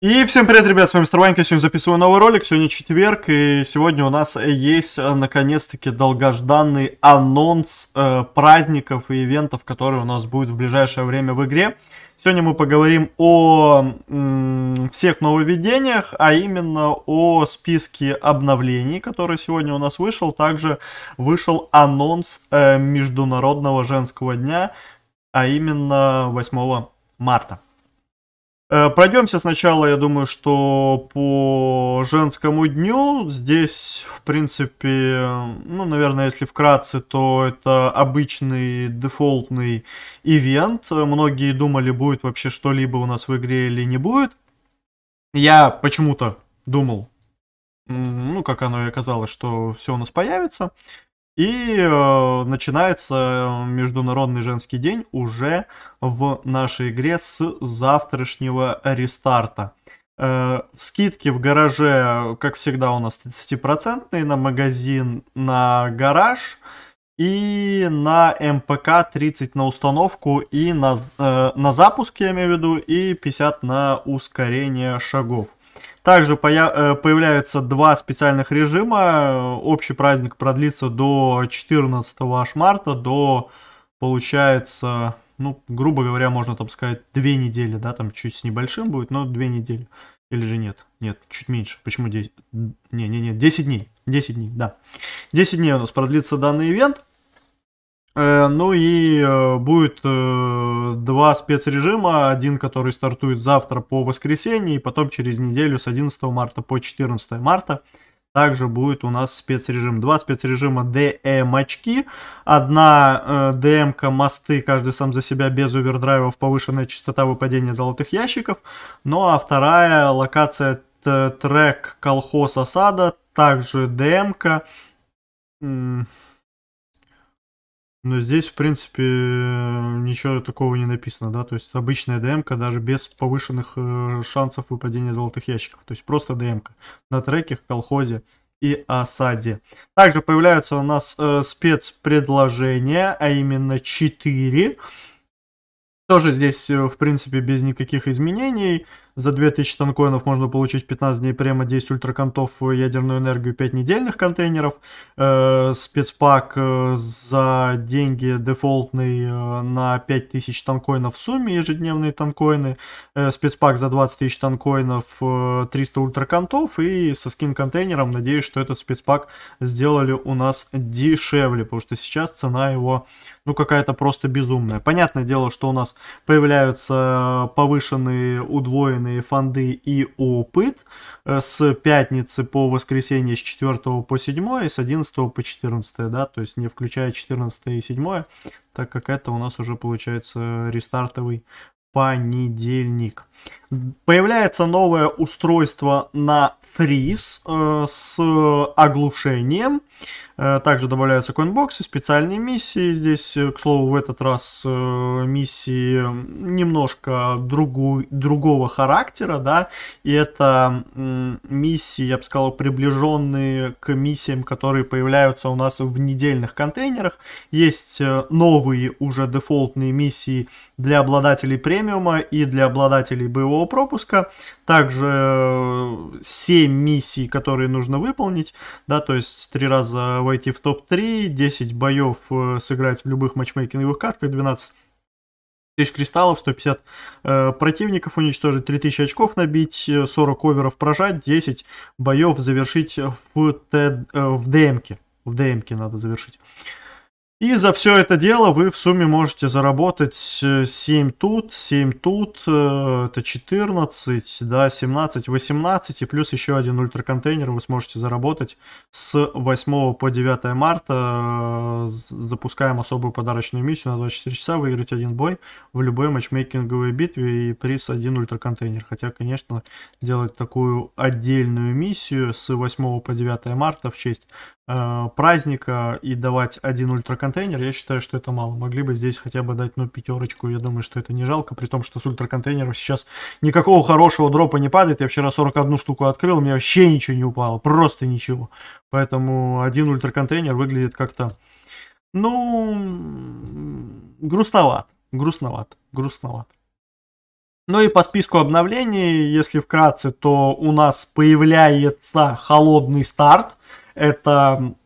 И всем привет, ребят, с вами Старванька, сегодня записываю новый ролик, сегодня четверг, и сегодня у нас есть, э, наконец-таки, долгожданный анонс э, праздников и ивентов, которые у нас будут в ближайшее время в игре. Сегодня мы поговорим о всех нововведениях, а именно о списке обновлений, который сегодня у нас вышел. Также вышел анонс э, Международного женского дня, а именно 8 марта. Э, пройдемся сначала, я думаю, что по женскому дню. Здесь, в принципе, ну, наверное, если вкратце, то это обычный дефолтный ивент. Многие думали, будет вообще что-либо у нас в игре или не будет. Я почему-то думал, ну, как оно и оказалось, что все у нас появится. И э, начинается Международный женский день уже в нашей игре с завтрашнего рестарта. Э, скидки в гараже, как всегда, у нас 30% на магазин, на гараж. И на МПК 30 на установку и на, э, на запуск, я имею в виду, и 50 на ускорение шагов. Также э, появляются два специальных режима. Общий праздник продлится до 14 аж марта, до, получается, ну, грубо говоря, можно там сказать, две недели, да, там чуть с небольшим будет, но две недели. Или же нет? Нет, чуть меньше. Почему 10? Не-не-не, 10 дней. 10 дней, да. 10 дней у нас продлится данный ивент. Э, ну и э, будет э, два спецрежима, один, который стартует завтра по воскресенье, и потом через неделю с 11 марта по 14 марта. Также будет у нас спецрежим. Два спецрежима DM-очки. Одна э, dm мосты, каждый сам за себя без овердрайвов, повышенная частота выпадения золотых ящиков. Ну а вторая локация трек колхоз осада, также DM-ка. Но здесь, в принципе, ничего такого не написано, да, то есть обычная ДМК даже без повышенных э, шансов выпадения золотых ящиков, то есть просто ДМК на треке, колхозе и осаде. Также появляются у нас э, спецпредложения, а именно 4. Тоже здесь, э, в принципе, без никаких изменений. За 2000 танкоинов можно получить 15 дней према, 10 ультраконтов, ядерную энергию, 5 недельных контейнеров, э, спецпак э, за деньги дефолтный э, на 5000 танкоинов в сумме, ежедневные танкоины, э, спецпак за 20 тысяч танкоинов, э, 300 ультраконтов и со скин-контейнером, надеюсь, что этот спецпак сделали у нас дешевле, потому что сейчас цена его, ну, какая-то просто безумная. Понятное дело, что у нас появляются повышенные, удвоенные дополнительные фонды и опыт э, с пятницы по воскресенье с 4 по 7 с 11 по 14, да, то есть не включая 14 и 7, так как это у нас уже получается рестартовый понедельник. Появляется новое устройство на фриз э, с оглушением. Э, также добавляются коинбоксы, специальные миссии. Здесь, э, к слову, в этот раз э, миссии немножко другу, другого характера, да, и это миссии, я бы сказал, приближенные к миссиям, которые появляются у нас в недельных контейнерах. Есть э, новые уже дефолтные миссии для обладателей премиума и для обладателей боевого пропуска также 7 э, миссий, которые нужно выполнить, да, то есть 3 раза войти в топ-3, 10 боев э, сыграть в любых матчмейкинговых катках, 12 тысяч кристаллов, 150 э, противников уничтожить, 3000 очков набить, 40 э, оверов прожать, 10 боев завершить в, т, э, в ДМке. В ДМке надо завершить. И за все это дело вы в сумме можете заработать 7 э, тут, 7 тут, э, это 14, да, 17, 18, и плюс еще один ультраконтейнер вы сможете заработать с 8 по 9 марта. Э, запускаем особую подарочную миссию на 24 часа, выиграть один бой в любой матчмейкинговой битве и приз один ультраконтейнер. Хотя, конечно, делать такую отдельную миссию с 8 по 9 марта в честь Э, праздника и давать один ультраконтейнер, я считаю, что это мало. Могли бы здесь хотя бы дать, ну, пятерочку. Я думаю, что это не жалко, при том, что с ультраконтейнеров сейчас никакого хорошего дропа не падает. Я вчера 41 штуку открыл, у меня вообще ничего не упало, просто ничего. Поэтому один ультраконтейнер выглядит как-то, ну, грустноват, грустноват, грустноват. Ну и по списку обновлений, если вкратце, то у нас появляется холодный старт это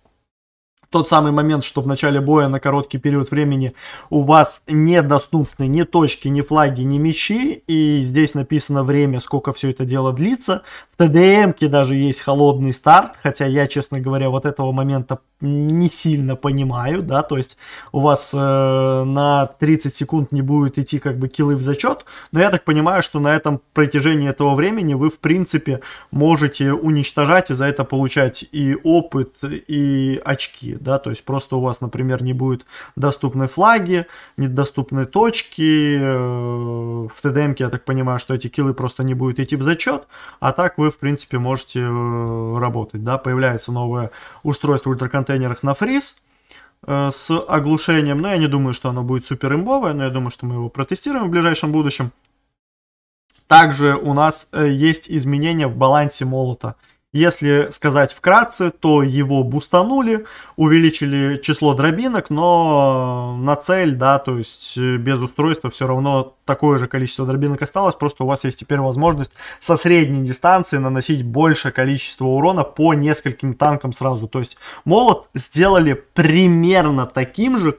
тот самый момент, что в начале боя на короткий период времени у вас недоступны ни точки, ни флаги, ни мечи, и здесь написано время, сколько все это дело длится. В ТДМке даже есть холодный старт, хотя я, честно говоря, вот этого момента не сильно понимаю, да, то есть у вас э, на 30 секунд не будет идти как бы килы в зачет, но я так понимаю, что на этом протяжении этого времени вы в принципе можете уничтожать и за это получать и опыт, и очки, да, то есть просто у вас, например, не будет доступны флаги, недоступны точки, э, в TDM, я так понимаю, что эти килы просто не будут идти в зачет, а так вы, в принципе, можете э, работать, да, появляется новое устройство в ультраконтейнерах на фриз, э, с оглушением, но ну, я не думаю, что оно будет супер имбовое, но я думаю, что мы его протестируем в ближайшем будущем. Также у нас есть изменения в балансе молота. Если сказать вкратце, то его бустанули, увеличили число дробинок, но на цель, да, то есть э, без устройства все равно такое же количество дробинок осталось, просто у вас есть теперь возможность со средней дистанции наносить большее количество урона по нескольким танкам сразу. То есть молот сделали примерно таким же,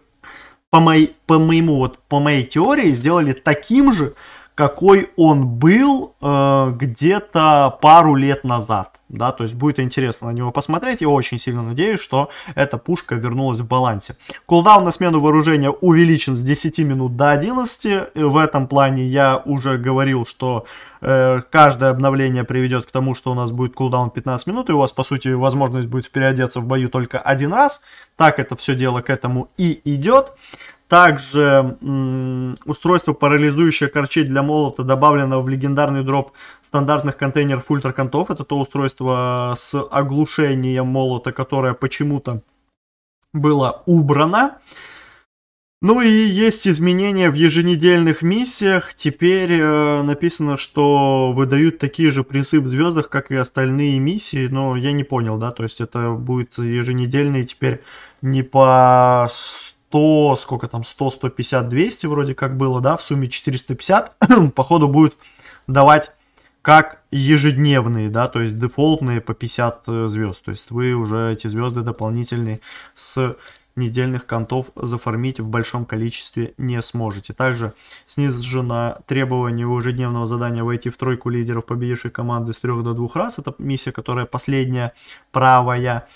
по, моей, по моему вот, по моей теории, сделали таким же, какой он был э, где-то пару лет назад. Да, то есть будет интересно на него посмотреть. Я очень сильно надеюсь, что эта пушка вернулась в балансе. Кулдаун на смену вооружения увеличен с 10 минут до 11. В этом плане я уже говорил, что э, каждое обновление приведет к тому, что у нас будет кулдаун 15 минут, и у вас, по сути, возможность будет переодеться в бою только один раз. Так это все дело к этому и идет. Также устройство, парализующее корчей для молота, добавлено в легендарный дроп стандартных контейнеров ультракантов. Это то устройство с оглушением молота, которое почему-то было убрано. Ну и есть изменения в еженедельных миссиях. Теперь э, написано, что выдают такие же призы в звездах, как и остальные миссии, но я не понял, да, то есть это будет еженедельные теперь не по 100 100, сколько там, 100, 150, 200 вроде как было, да, в сумме 450, походу будет давать как ежедневные, да, то есть дефолтные по 50 э, звезд. То есть вы уже эти звезды дополнительные с недельных контов зафармить в большом количестве не сможете. Также снижено требование у ежедневного задания войти в тройку лидеров победившей команды с трех до двух раз. Это миссия, которая последняя правая.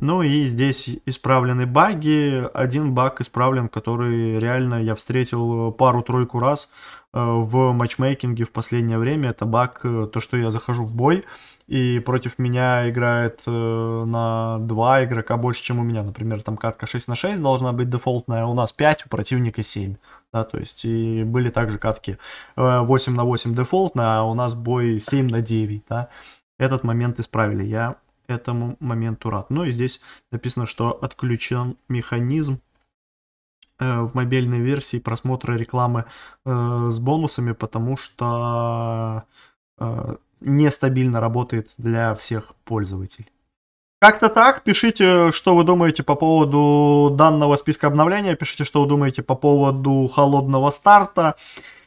Ну и здесь исправлены баги. Один баг исправлен, который реально я встретил э, пару-тройку раз э, в матчмейкинге в последнее время. Это баг, э, то, что я захожу в бой, и против меня играет на два игрока больше, чем у меня. Например, там катка 6 на 6 должна быть дефолтная, а у нас 5, у противника 7. Да, то есть и были также катки 8 на 8 дефолтная, а у нас бой 7 на 9. Да. Этот момент исправили. Я этому моменту рад. Ну и здесь написано, что отключен механизм э, в мобильной версии просмотра рекламы э, с бонусами, потому что э, нестабильно работает для всех пользователей. Как-то так. Пишите, что вы думаете по поводу данного списка обновления. Пишите, что вы думаете по поводу холодного старта.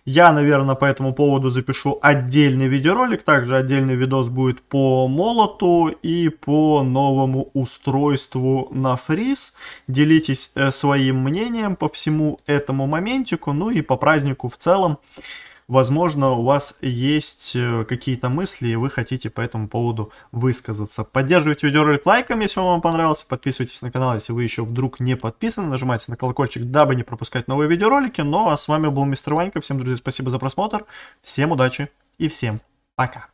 Я, наверное, по этому поводу запишу отдельный видеоролик. Также отдельный видос будет по молоту и по новому устройству на фриз. Делитесь э, своим мнением по всему этому моментику, ну и по празднику в целом. Возможно, у вас есть э, какие-то мысли, и вы хотите по этому поводу высказаться. Поддерживайте видеоролик лайком, если он вам понравился. Подписывайтесь на канал, если вы еще вдруг не подписаны. Нажимайте на колокольчик, дабы не пропускать новые видеоролики. Ну а с вами был мистер Ванька. Всем, друзья, спасибо за просмотр. Всем удачи и всем пока.